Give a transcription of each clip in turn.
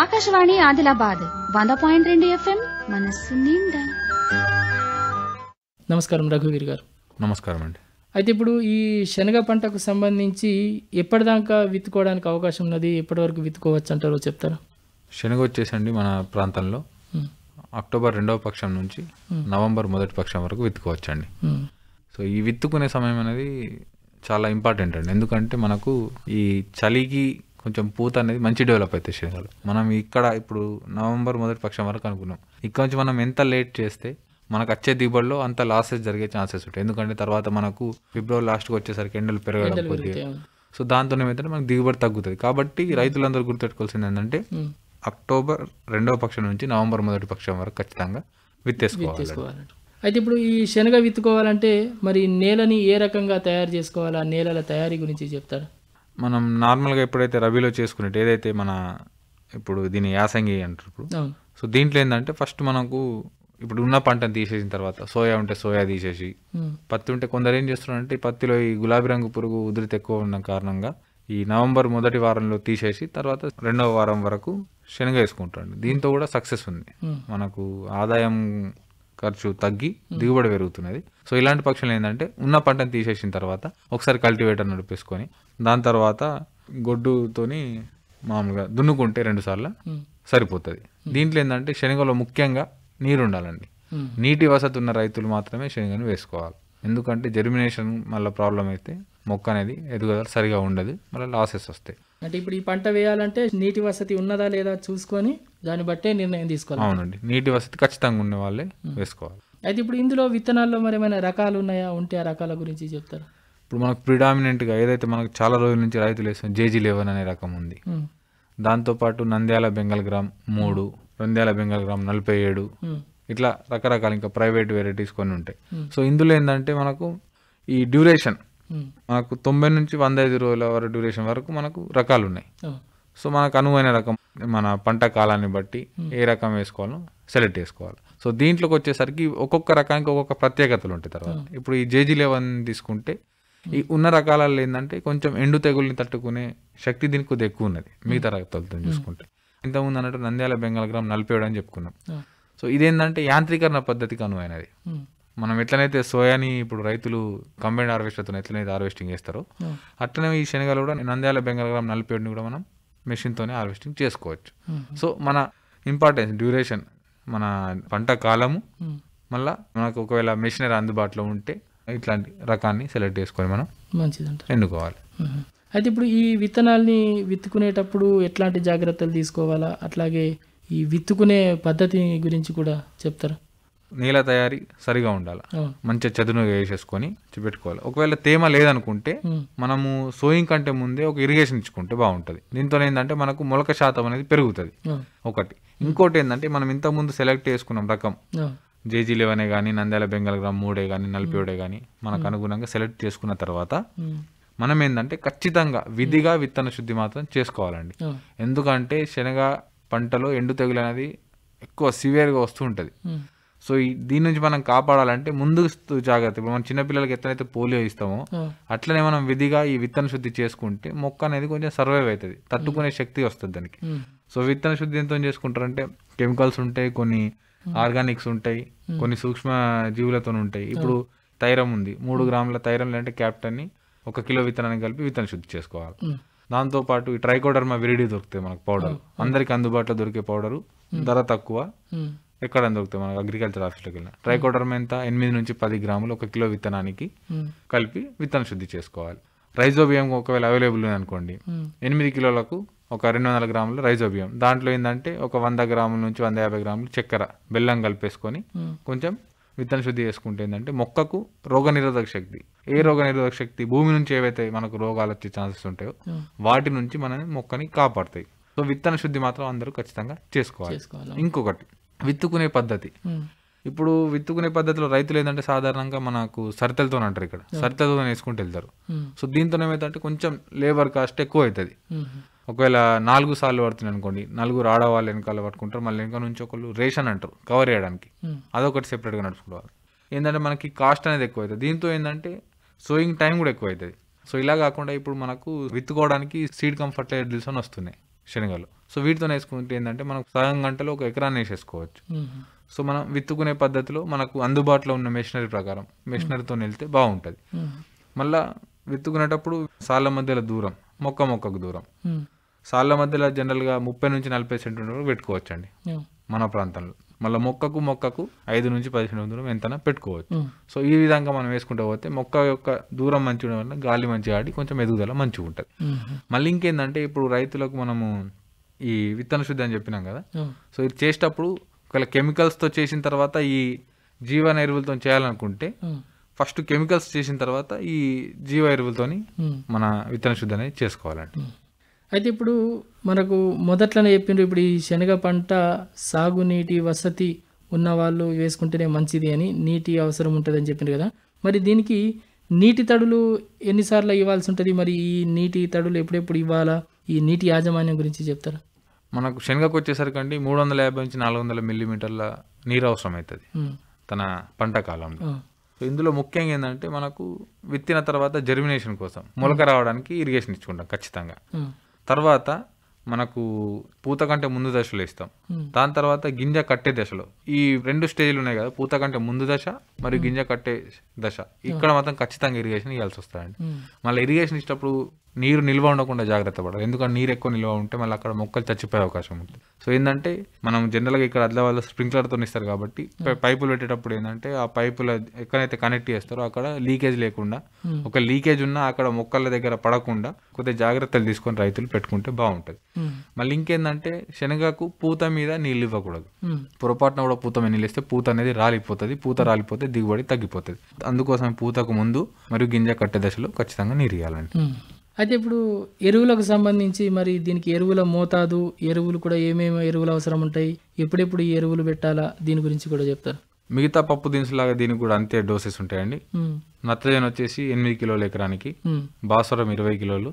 ఆకాశవాణి ఆదిలాబాద్ వంద పాయింట్ రెండు ఎఫ్ఎం మనస్సు నిండా నమస్కారం రఘువీర్ గారు నమస్కారం అండి అయితే ఇప్పుడు ఈ శనగ పంటకు సంబంధించి ఎప్పటిదాకా విత్తుకోవడానికి అవకాశం ఉన్నది ఎప్పటి వరకు విత్తుకోవచ్చు అంటారో చెప్తారా శనగ వచ్చేసండి మన ప్రాంతంలో అక్టోబర్ రెండవ పక్షం నుంచి నవంబర్ మొదటి పక్షం వరకు విత్తుకోవచ్చండి సో ఈ విత్తుకునే సమయం అనేది చాలా ఇంపార్టెంట్ అండి ఎందుకంటే మనకు ఈ చలికి కొంచెం పూత అనేది మంచి డెవలప్ అవుతాయి శనగలు మనం ఇక్కడ ఇప్పుడు నవంబర్ మొదటి పక్షం వరకు అనుకున్నాం ఇక్కడ నుంచి మనం ఎంత లేట్ చేస్తే మనకు వచ్చే దిగుబడిలో అంత లాసెస్ జరిగే ఛాన్సెస్ ఉంటాయి ఎందుకంటే తర్వాత మనకు ఫిబ్రవరి లాస్ట్కి వచ్చేసరికి ఎండలు పెరగడం కొద్దిగా సో దాంతో ఏమైతే మనకు దిగుబడి తగ్గుతుంది కాబట్టి రైతులందరూ గుర్తుపెట్టుకోవాల్సింది ఏంటంటే అక్టోబర్ రెండవ పక్షం నుంచి నవంబర్ మొదటి పక్షం వరకు ఖచ్చితంగా విత్తేసుకోవాలి అయితే ఇప్పుడు ఈ శనగ విత్తుకోవాలంటే మరి నేలని ఏ రకంగా తయారు చేసుకోవాలా నేలల తయారీ గురించి చెప్తారు మనం నార్మల్గా ఎప్పుడైతే రబీలో చేసుకునేట్టు ఏదైతే మన ఇప్పుడు దీని యాసంగి అంటారు ఇప్పుడు సో దీంట్లో ఏంటంటే ఫస్ట్ మనకు ఇప్పుడు ఉన్న పంటను తీసేసిన తర్వాత సోయా ఉంటే సోయా తీసేసి పత్తి ఉంటే కొందరు ఏం చేస్తున్నారంటే పత్తిలో ఈ గులాబీ రంగు పురుగు ఉధృతి ఎక్కువ ఉన్న కారణంగా ఈ నవంబర్ మొదటి వారంలో తీసేసి తర్వాత రెండవ వారం వరకు శనగ వేసుకుంటాడు దీంతో కూడా సక్సెస్ ఉంది మనకు ఆదాయం ఖర్చు తగ్గి దిగుబడి పెరుగుతున్నది సో ఇలాంటి పక్షులు ఏంటంటే ఉన్న పంటను తీసేసిన తర్వాత ఒకసారి కల్టివేటర్ నడిపేసుకొని దాని తర్వాత గొడ్డుతోని మామూలుగా దున్నుకుంటే రెండుసార్లు సరిపోతుంది దీంట్లో ఏంటంటే శనగలో ముఖ్యంగా నీరు ఉండాలండి నీటి వసతి ఉన్న రైతులు మాత్రమే శనగను వేసుకోవాలి ఎందుకంటే జెర్మినేషన్ మళ్ళీ ప్రాబ్లం అయితే మొక్క అనేది ఎదుగుదల సరిగా ఉండదు మళ్ళీ లాసెస్ వస్తాయి అంటే ఇప్పుడు ఈ పంట వేయాలంటే నీటి వసతి ఉన్నదా లేదా చూసుకొని దాన్ని బట్టే నిర్ణయం తీసుకోవాలి అవునండి నీటి వసతి ఖచ్చితంగా ఉన్న వాళ్ళే వేసుకోవాలి అయితే ఇప్పుడు ఇందులో విత్తనాల్లో మరి ఏమైనా రకాలు ఉన్నాయా ఉంటే ఆ రకాల గురించి చెప్తారు ఇప్పుడు మనకు ప్రిడామినెంట్గా ఏదైతే మనకు చాలా రోజుల నుంచి రైతులు వేస్తాం జేజీ లెవెన్ అనే రకం ఉంది దాంతోపాటు నంద్యాల గ్రామ్ మూడు నంద్యాల గ్రామ్ నలభై ఏడు ఇట్లా రకరకాల ఇంకా ప్రైవేట్ వెరైటీస్ కొన్ని ఉంటాయి సో ఇందులో ఏంటంటే మనకు ఈ డ్యూరేషన్ మనకు తొంభై నుంచి వంద ఐదు రోజుల వరకు డ్యూరేషన్ వరకు మనకు రకాలు ఉన్నాయి సో మనకు అనువైన రకం మన పంట కాలాన్ని బట్టి ఏ రకం వేసుకోవాలో సెలెక్ట్ చేసుకోవాలి సో దీంట్లోకి వచ్చేసరికి ఒక్కొక్క రకానికి ఒక్కొక్క ప్రత్యేకతలు ఉంటాయి తర్వాత ఇప్పుడు ఈ జేజీ లెవెన్ తీసుకుంటే ఈ ఉన్న రకాలలో ఏంటంటే కొంచెం ఎండు తెగుల్ని తట్టుకునే శక్తి దీనికి కొద్దిగా ఎక్కువ ఉన్నది మిగతా రకాలతో చూసుకుంటే ఇంతకుముందు అన్నట్టు నంద్యాల బెంగాల్ గ్రామం నలిపేయడం అని చెప్పుకున్నాం సో ఇదేంటంటే యాంత్రీకరణ పద్ధతికి అనువైనది మనం ఎట్లనైతే సోయాని ఇప్పుడు రైతులు కంబైండ్ హార్వెస్టర్తో ఎట్లనైతే హార్వెస్టింగ్ చేస్తారో అట్లనే ఈ శనగలు కూడా నంద్యాల బెంగాల్ గ్రామం నలిపేయడం కూడా మనం మెషిన్తోనే హార్వెస్టింగ్ చేసుకోవచ్చు సో మన ఇంపార్టెన్స్ డ్యూరేషన్ మన పంట కాలము మళ్ళీ మనకు ఒకవేళ మెషినరీ అందుబాటులో ఉంటే ఇట్లాంటి రకాన్ని సెలెక్ట్ చేసుకొని మనం మంచిది ఎన్నుకోవాలి అయితే ఇప్పుడు ఈ విత్తనాల్ని విత్తుకునేటప్పుడు ఎట్లాంటి జాగ్రత్తలు తీసుకోవాలా అట్లాగే ఈ విత్తుకునే పద్ధతి గురించి కూడా చెప్తారా నేల తయారీ సరిగా ఉండాలి మంచిగా చదును వేసేసుకొని పెట్టుకోవాలి ఒకవేళ తేమ లేదనుకుంటే మనము సోయింగ్ కంటే ముందే ఒక ఇరిగేషన్ ఇచ్చుకుంటే బాగుంటుంది దీంతో ఏంటంటే మనకు మొలక శాతం అనేది పెరుగుతుంది ఒకటి ఇంకోటి ఏంటంటే మనం ఇంతకుముందు సెలెక్ట్ చేసుకున్నాం రకం జేజీ లెవెనే కానీ నంద్యాల బెంగాల్ గ్రామ్ మూడే కానీ నలభై కానీ మనకు అనుగుణంగా సెలెక్ట్ చేసుకున్న తర్వాత మనం ఏంటంటే ఖచ్చితంగా విధిగా విత్తన శుద్ధి మాత్రం చేసుకోవాలండి ఎందుకంటే శనగ పంటలో ఎండు తెగులు అనేది ఎక్కువ సివియర్గా వస్తూ ఉంటుంది సో దీని నుంచి మనం కాపాడాలంటే ముందు జాగ్రత్త ఇప్పుడు మనం చిన్నపిల్లలకి ఎట్లయితే పోలియో ఇస్తామో అట్లనే మనం విధిగా ఈ విత్తన శుద్ధి చేసుకుంటే మొక్క అనేది కొంచెం సర్వైవ్ అవుతుంది తట్టుకునే శక్తి వస్తుంది దానికి సో విత్తన శుద్ధి ఎంతో చేసుకుంటారంటే కెమికల్స్ ఉంటాయి కొన్ని Hmm. ఆర్గానిక్స్ ఉంటాయి hmm. కొన్ని సూక్ష్మ జీవులతో ఉంటాయి ఇప్పుడు తైరం ఉంది మూడు hmm. గ్రాముల తైరం లేదంటే ని ఒక కిలో విత్తనాన్ని కలిపి విత్తనం శుద్ధి చేసుకోవాలి దాంతో పాటు ఈ మా విరిడి దొరుకుతాయి మనకు పౌడర్ అందరికి అందుబాటులో దొరికే పౌడరు ధర తక్కువ ఎక్కడ దొరుకుతాయి మనకు అగ్రికల్చర్ ఆఫీస్లోకి వెళ్ళిన ట్రైకోడర్మా ఎంత ఎనిమిది నుంచి పది గ్రాములు ఒక కిలో విత్తనానికి కలిపి విత్తనం శుద్ధి చేసుకోవాలి రైజో బియ్యం ఒకవేళ అవైలబుల్ ఉంది అనుకోండి ఎనిమిది కిలోలకు ఒక రెండు వందల గ్రాములు రైజోబియం దాంట్లో ఏంటంటే ఒక వంద గ్రాముల నుంచి వంద యాభై గ్రాములు చక్కెర బెల్లం కలిపేసుకొని కొంచెం విత్తన శుద్ధి చేసుకుంటే ఏంటంటే మొక్కకు రోగనిరోధక శక్తి ఏ రోగనిరోధక శక్తి భూమి నుంచి ఏవైతే మనకు రోగాలు వచ్చే ఛాన్సెస్ ఉంటాయో వాటి నుంచి మన మొక్కని కాపాడుతాయి సో విత్తన శుద్ధి మాత్రం అందరూ ఖచ్చితంగా చేసుకోవాలి ఇంకొకటి విత్తుకునే పద్ధతి ఇప్పుడు విత్తుకునే పద్ధతిలో రైతులు ఏంటంటే సాధారణంగా మనకు సరితలతో అంటారు ఇక్కడ సరితలతో వేసుకుంటూ వెళ్తారు hmm. సో దీంతో ఏమైతే కొంచెం లేబర్ కాస్ట్ ఎక్కువ అవుతుంది ఒకవేళ నాలుగు సార్లు పడుతుంది అనుకోండి నలుగురు ఆడవాళ్ళు వెనకాల పట్టుకుంటారు మళ్ళీ వెనక నుంచి ఒకళ్ళు రేషన్ అంటారు కవర్ చేయడానికి hmm. అదొకటి సెపరేట్గా నడుచుకోవాలి ఏంటంటే మనకి కాస్ట్ అనేది ఎక్కువ అవుతుంది దీంతో ఏంటంటే సోయింగ్ టైం కూడా ఎక్కువ అవుతుంది సో ఇలా కాకుండా ఇప్పుడు మనకు విత్తుకోవడానికి సీడ్ కంఫర్టబుల్స్ అని వస్తున్నాయి శనగలు సో వీటితో వేసుకుంటే ఏంటంటే మనకు సగం గంటలో ఒక ఎకరాన్ని వేసేసుకోవచ్చు mm-hmm. సో మనం విత్తుకునే పద్ధతిలో మనకు అందుబాటులో ఉన్న మెషినరీ ప్రకారం మెషినరీతో వెళ్తే బాగుంటుంది మళ్ళా విత్తుకునేటప్పుడు సాళ్ళ మధ్యలో దూరం మొక్క మొక్కకు దూరం hmm. సాళ్ళ మధ్యలో జనరల్గా ముప్పై నుంచి నలభై సెంటీమీటర్ వరకు పెట్టుకోవచ్చు అండి hmm. మన ప్రాంతంలో మళ్ళీ మొక్కకు మొక్కకు ఐదు నుంచి పదిహేను దూరం ఎంతైనా పెట్టుకోవచ్చు hmm. సో ఈ విధంగా మనం వేసుకుంటూ పోతే మొక్క యొక్క దూరం మంచి ఉండడం వల్ల గాలి మంచిగా ఆడి కొంచెం ఎదుగుదల మంచిగా ఉంటుంది మళ్ళీ ఇంకేందంటే ఇప్పుడు రైతులకు మనము ఈ విత్తన శుద్ధి అని చెప్పినాం కదా సో ఇది చేసేటప్పుడు ఒకవేళ కెమికల్స్తో చేసిన తర్వాత ఈ జీవన ఎరువులతో చేయాలనుకుంటే ఫస్ట్ కెమికల్స్ చేసిన తర్వాత ఈ జీవ ఎరువులతోని మన విత్తన శుద్ధి అనేది చేసుకోవాలండి అయితే ఇప్పుడు మనకు మొదట్లోనే చెప్పిండ్రు ఇప్పుడు ఈ శనగ పంట సాగునీటి వసతి ఉన్న వాళ్ళు వేసుకుంటేనే మంచిది అని నీటి అవసరం ఉంటుంది అని చెప్పింది కదా మరి దీనికి నీటి తడులు ఎన్నిసార్లు ఇవ్వాల్సి ఉంటుంది మరి ఈ నీటి తడులు ఎప్పుడెప్పుడు ఇవ్వాలా ఈ నీటి యాజమాన్యం గురించి చెప్తారా మనకు శనగకు వచ్చేసరికి అండి మూడు వందల యాభై నుంచి నాలుగు వందల మిల్లీమీటర్ల నీరు అవసరం అవుతుంది తన పంట కాలంలో ఇందులో ముఖ్యంగా ఏంటంటే మనకు విత్తిన తర్వాత జర్మినేషన్ కోసం మొలక రావడానికి ఇరిగేషన్ ఇచ్చుకుంటాం ఖచ్చితంగా తర్వాత మనకు పూత కంటే ముందు దశలో ఇస్తాం దాని తర్వాత గింజ కట్టే దశలో ఈ రెండు స్టేజ్లు ఉన్నాయి కదా పూత కంటే ముందు దశ మరియు గింజ కట్టే దశ ఇక్కడ మాత్రం ఖచ్చితంగా ఇరిగేషన్ ఇవ్వాల్సి వస్తాయండి మళ్ళీ ఇరిగేషన్ ఇచ్చినప్పుడు నీరు నిల్వ ఉండకుండా జాగ్రత్త పడాలి ఎందుకంటే నీరు ఎక్కువ నిల్వ ఉంటే మళ్ళీ అక్కడ మొక్కలు చచ్చిపోయే అవకాశం ఉంటుంది సో ఏంటంటే మనం జనరల్గా ఇక్కడ వాళ్ళు స్ప్రింక్లర్తో ఇస్తారు కాబట్టి hmm. పైపులు పెట్టేటప్పుడు ఏంటంటే ఆ పైపుల ఎక్కడైతే కనెక్ట్ చేస్తారో అక్కడ లీకేజ్ లేకుండా hmm. ఒక లీకేజ్ ఉన్నా అక్కడ మొక్కల దగ్గర పడకుండా కొద్దిగా జాగ్రత్తలు తీసుకొని రైతులు పెట్టుకుంటే బాగుంటుంది hmm. మళ్ళీ ఇంకేందంటే శనగకు పూత మీద నీళ్ళు ఇవ్వకూడదు పొరపాటున కూడా పూత మీద నీళ్ళు ఇస్తే పూత అనేది రాలిపోతుంది పూత రాలిపోతే దిగుబడి తగ్గిపోతుంది అందుకోసం పూతకు ముందు మరియు గింజ కట్టే దశలో ఖచ్చితంగా నీరు ఇవ్వాలండి అయితే ఇప్పుడు ఎరువులకు సంబంధించి మరి దీనికి ఎరువుల మోతాదు ఎరువులు కూడా ఏమేమి ఎరువులు అవసరం ఉంటాయి ఎప్పుడెప్పుడు ఈ ఎరువులు పెట్టాలా దీని గురించి కూడా చెప్తారు మిగతా పప్పు దినుసులాగా దీనికి కూడా అంతే డోసెస్ ఉంటాయండి నత్రజని వచ్చేసి ఎనిమిది కిలోల ఎకరానికి భాస్వరం ఇరవై కిలోలు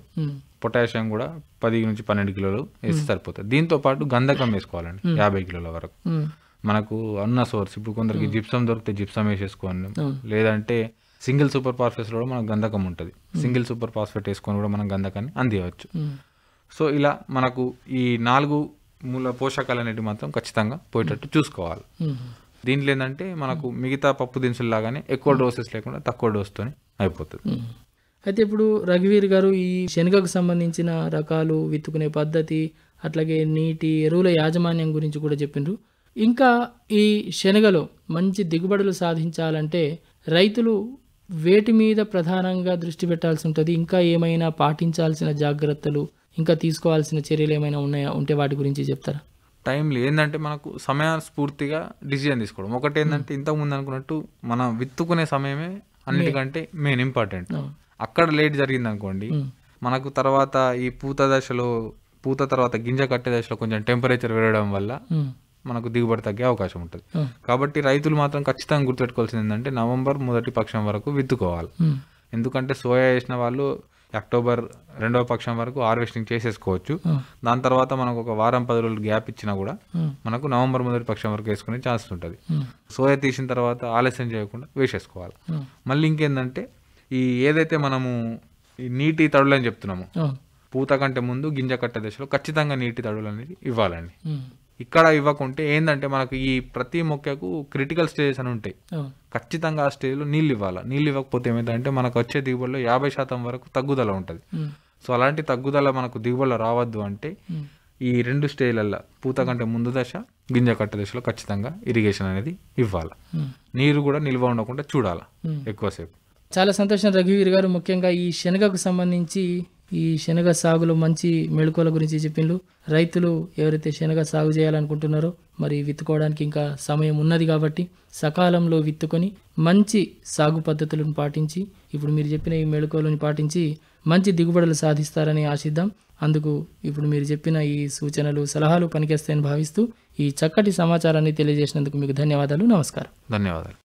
పొటాషియం కూడా పది నుంచి పన్నెండు కిలోలు వేస్తే సరిపోతాయి దీంతో పాటు గంధకం వేసుకోవాలండి యాభై కిలోల వరకు మనకు అన్న సోర్స్ ఇప్పుడు కొందరికి జిప్సం దొరికితే జిప్సం వేసేసుకోండి లేదంటే సింగిల్ సూపర్ ఫాస్ఫేట్స్లో కూడా మనకు గంధకం ఉంటుంది సింగిల్ సూపర్ పాస్ఫేట్ వేసుకొని కూడా మనం గంధకాన్ని అందివచ్చు సో ఇలా మనకు ఈ నాలుగు మూల పోషకాలు అనేవి మాత్రం ఖచ్చితంగా పోయేటట్టు చూసుకోవాలి దీంట్లో ఏంటంటే మనకు మిగతా పప్పు దినుసులు లాగానే ఎక్కువ డోసెస్ లేకుండా తక్కువ డోస్తోనే అయిపోతుంది అయితే ఇప్పుడు రఘువీర్ గారు ఈ శనగకు సంబంధించిన రకాలు విత్తుకునే పద్ధతి అట్లాగే నీటి ఎరువుల యాజమాన్యం గురించి కూడా చెప్పిండ్రు ఇంకా ఈ శనగలో మంచి దిగుబడులు సాధించాలంటే రైతులు వేటి మీద ప్రధానంగా దృష్టి పెట్టాల్సి ఉంటుంది ఇంకా ఏమైనా పాటించాల్సిన జాగ్రత్తలు ఇంకా తీసుకోవాల్సిన చర్యలు ఏమైనా ఉన్నాయా ఉంటే వాటి గురించి చెప్తారా టైం ఏంటంటే మనకు స్ఫూర్తిగా డిసిజన్ తీసుకోవడం ఒకటి ఏంటంటే hmm. ఇంతకుముందు అనుకున్నట్టు మనం విత్తుకునే సమయమే అన్నిటికంటే మెయిన్ ఇంపార్టెంట్ అక్కడ లేట్ జరిగింది అనుకోండి hmm. మనకు తర్వాత ఈ పూత దశలో పూత తర్వాత గింజ కట్టే దశలో కొంచెం టెంపరేచర్ పెరగడం వల్ల hmm. మనకు దిగుబడి తగ్గే అవకాశం ఉంటుంది కాబట్టి రైతులు మాత్రం ఖచ్చితంగా గుర్తుపెట్టుకోవాల్సింది ఏంటంటే నవంబర్ మొదటి పక్షం వరకు విత్తుకోవాలి ఎందుకంటే సోయా వేసిన వాళ్ళు అక్టోబర్ రెండవ పక్షం వరకు హార్వెస్టింగ్ చేసేసుకోవచ్చు దాని తర్వాత మనకు ఒక వారం పది రోజులు గ్యాప్ ఇచ్చినా కూడా మనకు నవంబర్ మొదటి పక్షం వరకు వేసుకునే ఛాన్స్ ఉంటుంది సోయా తీసిన తర్వాత ఆలస్యం చేయకుండా వేసేసుకోవాలి మళ్ళీ ఇంకేందంటే ఈ ఏదైతే మనము ఈ నీటి తడులు అని చెప్తున్నాము పూత కంటే ముందు గింజ కట్టే దశలో ఖచ్చితంగా నీటి తడులు అనేది ఇవ్వాలండి ఇక్కడ ఇవ్వకుంటే ఏంటంటే మనకు ఈ ప్రతి మొక్కకు క్రిటికల్ స్టేజెస్ అని ఉంటాయి ఖచ్చితంగా ఆ స్టేజ్లో నీళ్ళు ఇవ్వాలి నీళ్ళు ఇవ్వకపోతే ఏమైందంటే మనకు వచ్చే దిగుబడిలో యాభై శాతం వరకు తగ్గుదల ఉంటుంది సో అలాంటి తగ్గుదల మనకు దిగుబడులు రావద్దు అంటే ఈ రెండు స్టేజ్లల్లో పూత కంటే ముందు దశ గింజ కట్ట దశలో ఖచ్చితంగా ఇరిగేషన్ అనేది ఇవ్వాలి నీరు కూడా నిల్వ ఉండకుండా చూడాలి ఎక్కువసేపు చాలా సంతోషం రఘువీర్ గారు ముఖ్యంగా ఈ శనగకు సంబంధించి ఈ శనగ సాగులో మంచి మెళుకువల గురించి చెప్పిండ్రు రైతులు ఎవరైతే శనగ సాగు చేయాలనుకుంటున్నారో మరి విత్తుకోవడానికి ఇంకా సమయం ఉన్నది కాబట్టి సకాలంలో విత్తుకొని మంచి సాగు పద్ధతులను పాటించి ఇప్పుడు మీరు చెప్పిన ఈ మెళుకువలను పాటించి మంచి దిగుబడులు సాధిస్తారని ఆశిద్దాం అందుకు ఇప్పుడు మీరు చెప్పిన ఈ సూచనలు సలహాలు పనికేస్తాయని భావిస్తూ ఈ చక్కటి సమాచారాన్ని తెలియజేసినందుకు మీకు ధన్యవాదాలు నమస్కారం ధన్యవాదాలు